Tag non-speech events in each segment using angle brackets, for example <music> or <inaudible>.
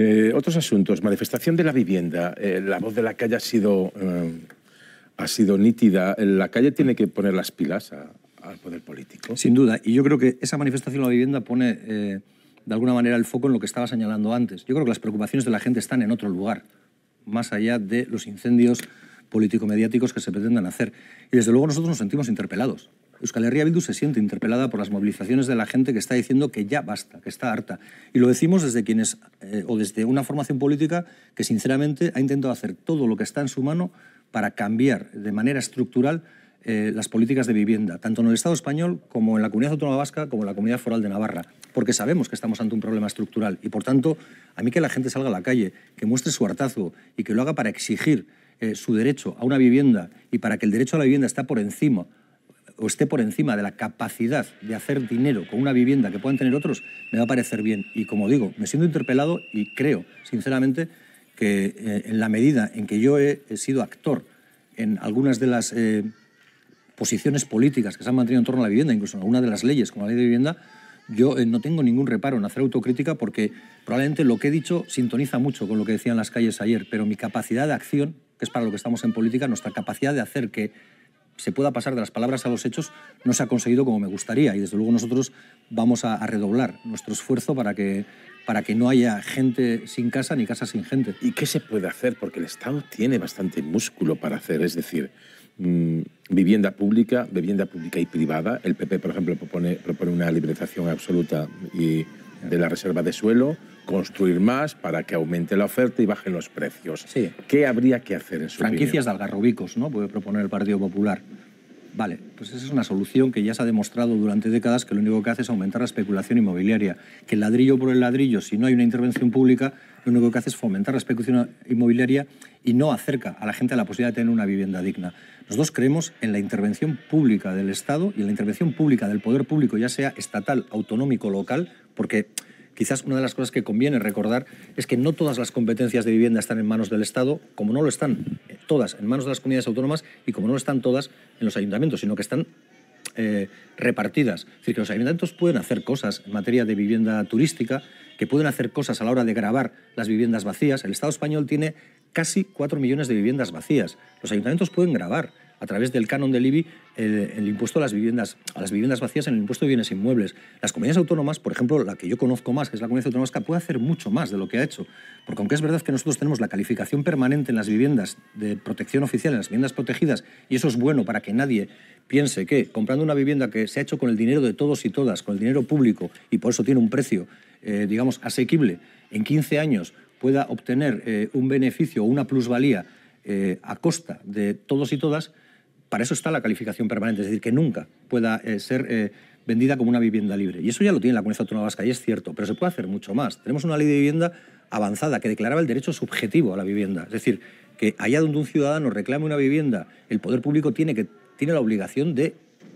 Eh, otros asuntos, manifestación de la vivienda. Eh, la voz de la calle ha sido, eh, ha sido nítida. La calle tiene que poner las pilas al poder político. Sin duda, y yo creo que esa manifestación de la vivienda pone de alguna manera el foco en lo que estaba señalando antes. Yo creo que las preocupaciones de la gente están en otro lugar, más allá de los incendios político-mediáticos que se pretendan hacer. Y desde luego nosotros nos sentimos interpelados Euskal Herria Bildu se siente interpelada por las movilizaciones de la gente que está diciendo que ya basta, que está harta. Y lo decimos desde quienes, eh, o desde una formación política que sinceramente ha intentado hacer todo lo que está en su mano para cambiar de manera estructural eh, las políticas de vivienda, tanto en el Estado español como en la comunidad autónoma vasca como en la comunidad foral de Navarra, porque sabemos que estamos ante un problema estructural y por tanto a mí que la gente salga a la calle, que muestre su hartazgo y que lo haga para exigir eh, su derecho a una vivienda y para que el derecho a la vivienda está por encima o esté por encima de la capacidad de hacer dinero con una vivienda que puedan tener otros, me va a parecer bien. Y como digo, me siento interpelado y creo, sinceramente, que eh, en la medida en que yo he, sido actor en algunas de las eh, posiciones políticas que se han mantenido en torno a la vivienda, incluso en alguna de las leyes, como la ley de vivienda, yo eh, no tengo ningún reparo en hacer autocrítica porque probablemente lo que he dicho sintoniza mucho con lo que decían las calles ayer, pero mi capacidad de acción, que es para lo que estamos en política, nuestra capacidad de hacer que se pueda pasar de las palabras a los hechos no se ha conseguido como me gustaría y desde luego nosotros vamos a, redoblar nuestro esfuerzo para que, para que no haya gente sin casa ni casa sin gente. ¿Y qué se puede hacer? Porque el Estado tiene bastante músculo para hacer, es decir, mm, vivienda pública, vivienda pública y privada. El PP, por ejemplo, propone, una liberalización absoluta y de la reserva de suelo construir más para que aumente la oferta y bajen los precios. Sí. ¿Qué habría que hacer en su Franquicias de algarrobicos, ¿no? Puede proponer el Partido Popular. Vale, pues esa es una solución que ya se ha demostrado durante décadas que lo único que hace es aumentar la especulación inmobiliaria. Que el ladrillo por el ladrillo, si no hay una intervención pública, lo único que hace es fomentar la especulación inmobiliaria y no acerca a la gente a la posibilidad de tener una vivienda digna. Nosotros creemos en la intervención pública del Estado y en la intervención pública del poder público, ya sea estatal, autonómico, local, porque quizás una de las cosas que conviene recordar es que no todas las competencias de vivienda están en manos del Estado, como no lo están eh, todas en manos de las comunidades autónomas y como no lo están todas en los ayuntamientos, sino que están eh, repartidas. Es decir, que los ayuntamientos pueden hacer cosas en materia de vivienda turística, que pueden hacer cosas a la hora de grabar las viviendas vacías. El Estado español tiene casi cuatro millones de viviendas vacías. Los ayuntamientos pueden grabar a través del canon del IBI el, impuesto a las, viviendas, a las viviendas vacías en el impuesto de bienes inmuebles. Las comunidades autónomas, por ejemplo, la que yo conozco más, que es la comunidad autónoma puede hacer mucho más de lo que ha hecho. Porque aunque es verdad que nosotros tenemos la calificación permanente en las viviendas de protección oficial, en las viviendas protegidas, y eso es bueno para que nadie piense que comprando una vivienda que se ha hecho con el dinero de todos y todas, con el dinero público, y por eso tiene un precio, eh, digamos, asequible, en 15 años pueda obtener eh, un beneficio o una plusvalía eh, a costa de todos y todas, para eso está la calificación permanente, es decir, que nunca pueda eh, ser eh, vendida como una vivienda libre. Y eso ya lo tiene la Comunidad Autónoma Vasca, y es cierto, pero se puede hacer mucho más. Tenemos una ley de vivienda avanzada que declaraba el derecho subjetivo a la vivienda, es decir, que allá donde un ciudadano reclame una vivienda, el poder público tiene, que, tiene la obligación de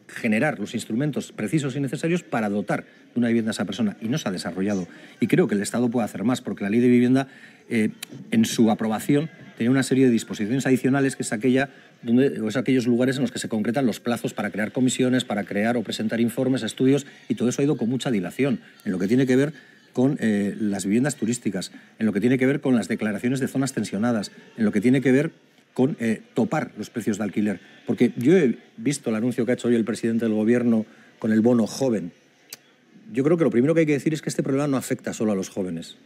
generar los instrumentos precisos y necesarios para dotar de una vivienda a esa persona y no se ha desarrollado. Y creo que el Estado puede hacer más, porque la ley de vivienda, eh, en su aprobación, tenía una serie de disposiciones adicionales, que es aquella es aquellos lugares en los que se concretan los plazos para crear comisiones, para crear o presentar informes, estudios, y todo eso ha ido con mucha dilación, en lo que tiene que ver con eh, las viviendas turísticas, en lo que tiene que ver con las declaraciones de zonas tensionadas, en lo que tiene que ver con eh, topar los precios de alquiler. Porque yo he visto el anuncio que ha hecho hoy el presidente del Gobierno con el bono joven. Yo creo que lo primero que hay que decir es que este problema no afecta solo a los jóvenes.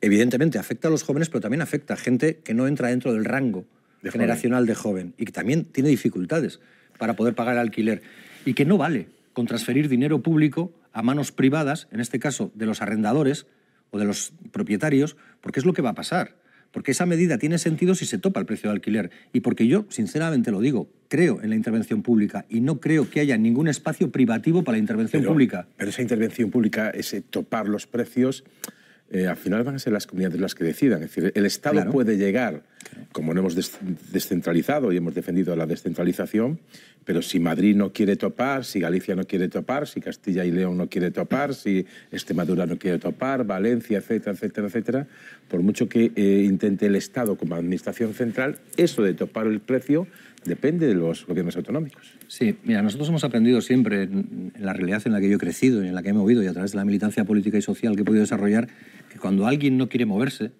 Evidentemente, afecta a los jóvenes, pero también afecta a gente que no entra dentro del rango generacional de joven y que también tiene dificultades para poder pagar el alquiler y que no vale con transferir dinero público a manos privadas, en este caso de los arrendadores o de los propietarios, porque es lo que va a pasar. Porque esa medida tiene sentido si se topa el precio de alquiler. Y porque yo, sinceramente lo digo, creo en la intervención pública y no creo que haya ningún espacio privativo para la intervención pública. Pero esa intervención pública, ese topar los precios, eh, al final van a ser las comunidades las que decidan. Es decir, el Estado puede llegar como no hemos descentralizado y hemos defendido la descentralización, pero si Madrid no quiere topar, si Galicia no quiere topar, si Castilla y León no quiere topar, si Extremadura no quiere topar, Valencia, etcétera, etcétera, etcétera, por mucho que eh, intente el Estado como administración central, eso de topar el precio depende de los gobiernos autonómicos. Sí, mira, nosotros hemos aprendido siempre en la realidad en la que yo he crecido y en la que he movido y a través de la militancia política y social que he podido desarrollar, que cuando alguien no quiere moverse,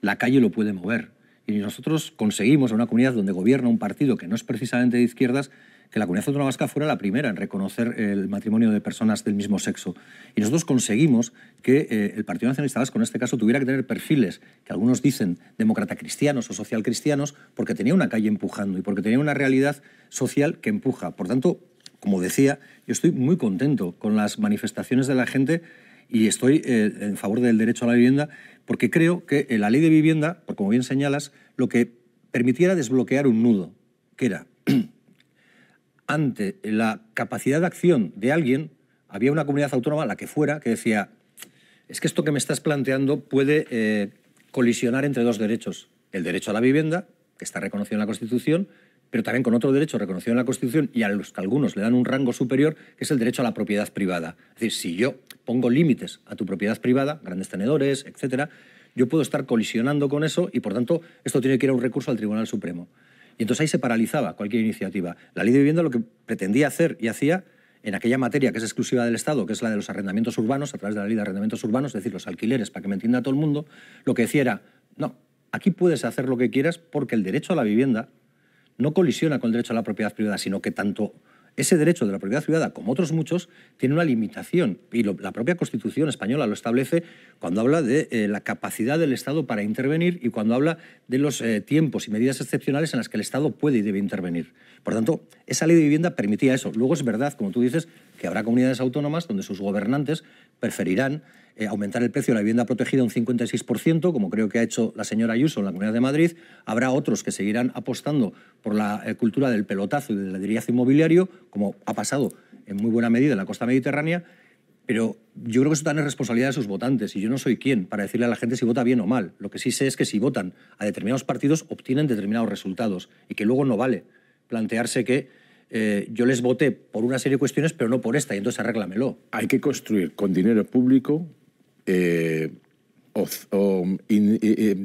la calle lo puede mover y nosotros conseguimos, en una comunidad donde gobierna un partido que no es precisamente de izquierdas, que la comunidad autónoma vasca fuera la primera en reconocer el matrimonio de personas del mismo sexo. Y nosotros conseguimos que eh, el Partido Nacionalista Vasco, en este caso, tuviera que tener perfiles que algunos dicen demócrata cristianos o social cristianos, porque tenía una calle empujando y porque tenía una realidad social que empuja. Por tanto, como decía, yo estoy muy contento con las manifestaciones de la gente y estoy eh, en favor del derecho a la vivienda porque creo que eh, la ley de vivienda, como bien señalas, lo que permitiera desbloquear un nudo, que era, <clears throat> ante la capacidad de acción de alguien, había una comunidad autónoma, la que fuera, que decía, es que esto que me estás planteando puede eh, colisionar entre dos derechos, el derecho a la vivienda, que está reconocido en la Constitución, pero también con otro derecho reconocido en la Constitución y a los que algunos le dan un rango superior, que es el derecho a la propiedad privada. Es decir, si yo pongo límites a tu propiedad privada, grandes tenedores, etcétera, yo puedo estar colisionando con eso y, por tanto, esto tiene que ir a un recurso al Tribunal Supremo. Y entonces ahí se paralizaba cualquier iniciativa. La ley de vivienda lo que pretendía hacer y hacía en aquella materia que es exclusiva del Estado, que es la de los arrendamientos urbanos, a través de la ley de arrendamientos urbanos, es decir, los alquileres, para que me entienda todo el mundo, lo que decía era, no, aquí puedes hacer lo que quieras porque el derecho a la vivienda no colisiona con el derecho a la propiedad privada, sino que tanto ese derecho de la propiedad privada, como otros muchos, tiene una limitación. Y la propia Constitución española lo establece cuando habla de eh, la capacidad del Estado para intervenir y cuando habla de los eh, tiempos y medidas excepcionales en las que el Estado puede y debe intervenir. Por tanto, esa ley de vivienda permitía eso. Luego es verdad, como tú dices, que habrá comunidades autónomas donde sus gobernantes preferirán eh, aumentar el precio de la vivienda protegida un 56%, como creo que ha hecho la señora Ayuso en la Comunidad de Madrid. Habrá otros que seguirán apostando por la eh, cultura del pelotazo y del ladrillazo inmobiliario, como ha pasado en muy buena medida en la costa mediterránea. Pero yo creo que eso también es responsabilidad de sus votantes y yo no soy quien para decirle a la gente si vota bien o mal. Lo que sí sé es que si votan a determinados partidos obtienen determinados resultados y que luego no vale plantearse que eh, yo les voté por una serie de cuestiones pero no por esta y entonces arréglamelo. Hay que construir con dinero público eh,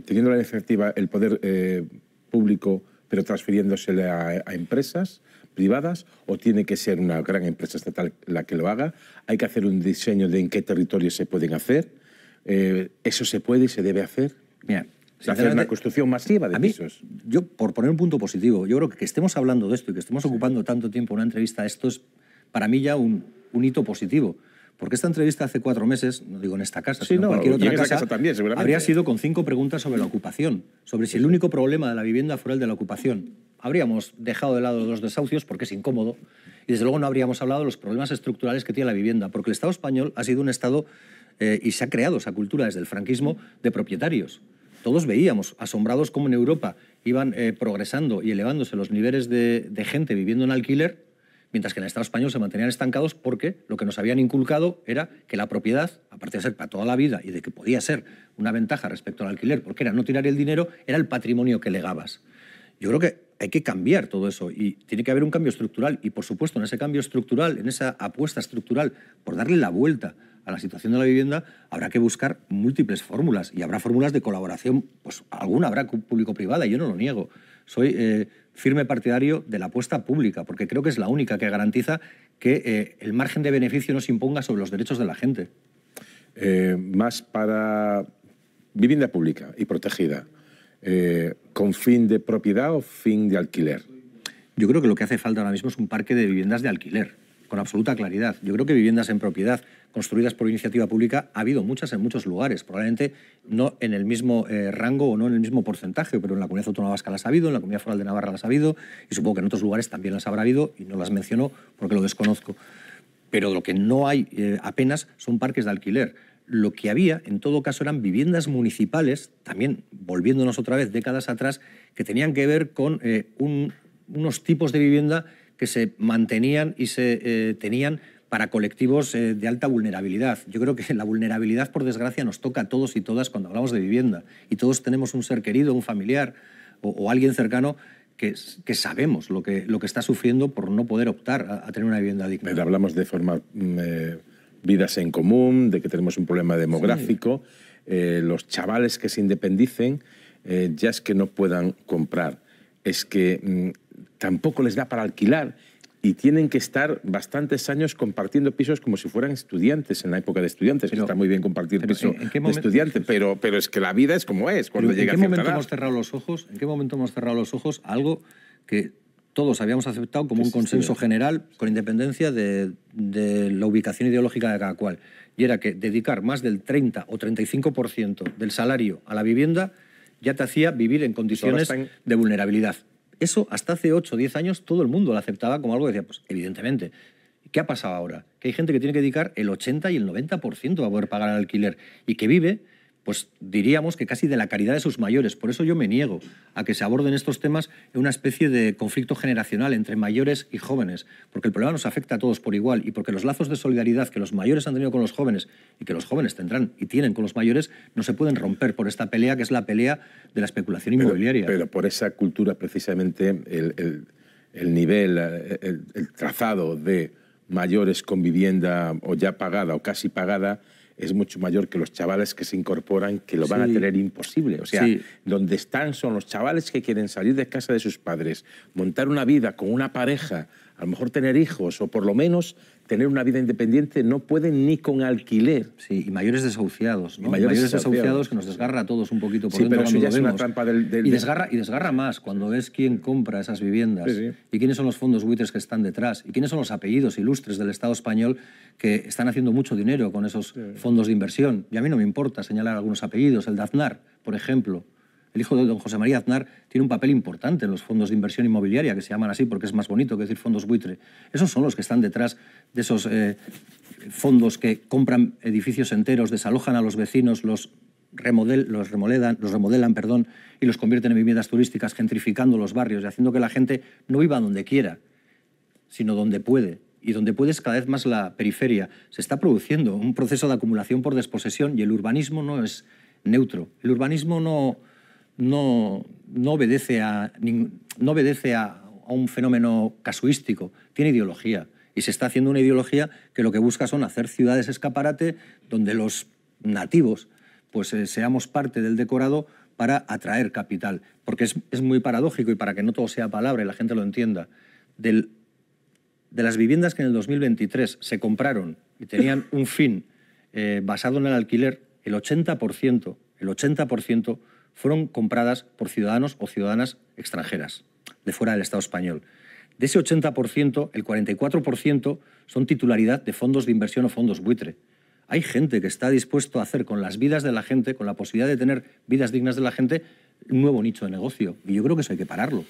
teniendo la iniciativa el poder eh, público, pero transfiriéndosele a, empresas privadas, o tiene que ser una gran empresa estatal la que lo haga. Hay que hacer un diseño de en qué territorio se pueden hacer. Eh, ¿Eso se puede y se debe hacer? Mira, hacer una construcción masiva de pisos. Yo, por poner un punto positivo, yo creo que que estemos hablando de esto y que estemos ocupando tanto tiempo en una entrevista, esto es para mí ya un, un hito positivo. Porque esta entrevista hace cuatro meses, no digo en esta casa, sino en cualquier otra casa, también, habría sido con cinco preguntas sobre la ocupación, sobre si el único problema de la vivienda fuera el de la ocupación. Habríamos dejado de lado los desahucios porque es incómodo y desde luego no habríamos hablado de los problemas estructurales que tiene la vivienda, porque el Estado español ha sido un Estado eh, y se ha creado esa cultura desde el franquismo de propietarios. Todos veíamos, asombrados cómo en Europa iban eh, progresando y elevándose los niveles de gente viviendo en alquiler mientras que en el Estado español se mantenían estancados porque lo que nos habían inculcado era que la propiedad, aparte de ser para toda la vida y de que podía ser una ventaja respecto al alquiler, porque era no tirar el dinero, era el patrimonio que legabas. Yo creo que hay que cambiar todo eso y tiene que haber un cambio estructural y, por supuesto, en ese cambio estructural, en esa apuesta estructural por darle la vuelta a la situación de la vivienda, habrá que buscar múltiples fórmulas y habrá fórmulas de colaboración, pues alguna habrá público-privada, yo no lo niego soy eh, firme partidario de la apuesta pública, porque creo que es la única que garantiza que eh, el margen de beneficio no se imponga sobre los derechos de la gente. Eh, más para vivienda pública y protegida, con fin de propiedad o fin de alquiler. Yo creo que lo que hace falta ahora mismo es un parque de viviendas de alquiler con absoluta claridad. Yo creo que viviendas en propiedad construidas por iniciativa pública ha habido muchas en muchos lugares, probablemente no en el mismo eh, rango o no en el mismo porcentaje, pero en la comunidad autónoma las ha habido, en la comunidad foral de Navarra las ha habido y supongo que en otros lugares también las habrá habido y no las menciono porque lo desconozco. Pero lo que no hay eh, apenas son parques de alquiler. Lo que había, en todo caso, eran viviendas municipales, también volviéndonos otra vez décadas atrás, que tenían que ver con eh, unos tipos de vivienda que se mantenían y se eh, tenían para colectivos eh, de alta vulnerabilidad. Yo creo que <laughs> la vulnerabilidad, por desgracia, nos toca a todos y todas cuando hablamos de vivienda. Y todos tenemos un ser querido, un familiar o, alguien cercano que, que, sabemos lo que, lo que está sufriendo por no poder optar a, tener una vivienda digna. hablamos de forma mm, eh, vidas en común, de que tenemos un problema demográfico, los chavales que se independicen ya es que no puedan comprar, es que mm, tampoco les da para alquilar y tienen que estar bastantes años compartiendo pisos como si fueran estudiantes en la época de estudiantes. Está muy bien compartir piso de estudiante, pero, pero es que la vida es como es. Cuando llega ¿En qué momento hemos cerrado los ojos? ¿En qué momento hemos cerrado los ojos algo que todos habíamos aceptado como un consenso general con independencia de, la ubicación ideológica de cada cual? Y era que dedicar más del 30 o 35% del salario a la vivienda ya te hacía vivir en condiciones de vulnerabilidad. Eso hasta hace 8 o 10 años todo el mundo lo aceptaba como algo que decía, pues evidentemente. ¿Qué ha pasado ahora? Que hay gente que tiene que dedicar el 80 y el 90% a poder pagar el alquiler y que vive pues diríamos que casi de la caridad de sus mayores. Por eso yo me niego a que se aborden estos temas en una especie de conflicto generacional entre mayores y jóvenes, porque el problema nos afecta a todos por igual y porque los lazos de solidaridad que los mayores han tenido con los jóvenes y que los jóvenes tendrán y tienen con los mayores no se pueden romper por esta pelea que es la pelea de la especulación inmobiliaria. Pero, por esa cultura precisamente el, nivel, el trazado de mayores con vivienda o ya pagada o casi pagada, es mucho mayor que los chavales que se incorporan, que lo van a tener imposible. O sea, donde están son los chavales que quieren salir de casa de sus padres, montar una vida con una pareja, a lo mejor tener hijos o por lo menos tener una vida independiente no pueden ni con alquiler. Sí, y mayores desahuciados. mayores, desahuciados, que nos desgarra a todos un poquito por Pero eso y, desgarra, y desgarra más cuando es quién compra esas viviendas y quiénes son los fondos buitres que están detrás y quiénes son los apellidos ilustres del Estado español que están haciendo mucho dinero con esos fondos de inversión. Y a mí no me importa señalar algunos apellidos, el Daznar, por ejemplo, el hijo de don José María Aznar tiene un papel importante en los fondos de inversión inmobiliaria, que se llaman así porque es más bonito que decir fondos buitre. Esos son los que están detrás de esos eh, fondos que compran edificios enteros, desalojan a los vecinos, los, remodelan, los remodelan perdón, y los convierten en viviendas turísticas, gentrificando los barrios y haciendo que la gente no viva donde quiera, sino donde puede y donde puede es cada vez más la periferia. Se está produciendo un proceso de acumulación por desposesión y el urbanismo no es neutro. El urbanismo no, no, obedece, a, no obedece a, un fenómeno casuístico, tiene ideología. Y se está haciendo una ideología que lo que busca son hacer ciudades escaparate donde los nativos pues eh, seamos parte del decorado para atraer capital. Porque es, muy paradójico y para que no todo sea palabra y la gente lo entienda, del, de las viviendas que en el 2023 se compraron y tenían un fin eh, basado en el alquiler, el 80%, el 80% fueron compradas por ciudadanos o ciudadanas extranjeras, de fuera del Estado español. De ese 80%, el 44% son titularidad de fondos de inversión o fondos buitre. Hay gente que está dispuesto a hacer con las vidas de la gente, con la posibilidad de tener vidas dignas de la gente, un nuevo nicho de negocio. Y yo creo que eso hay que pararlo.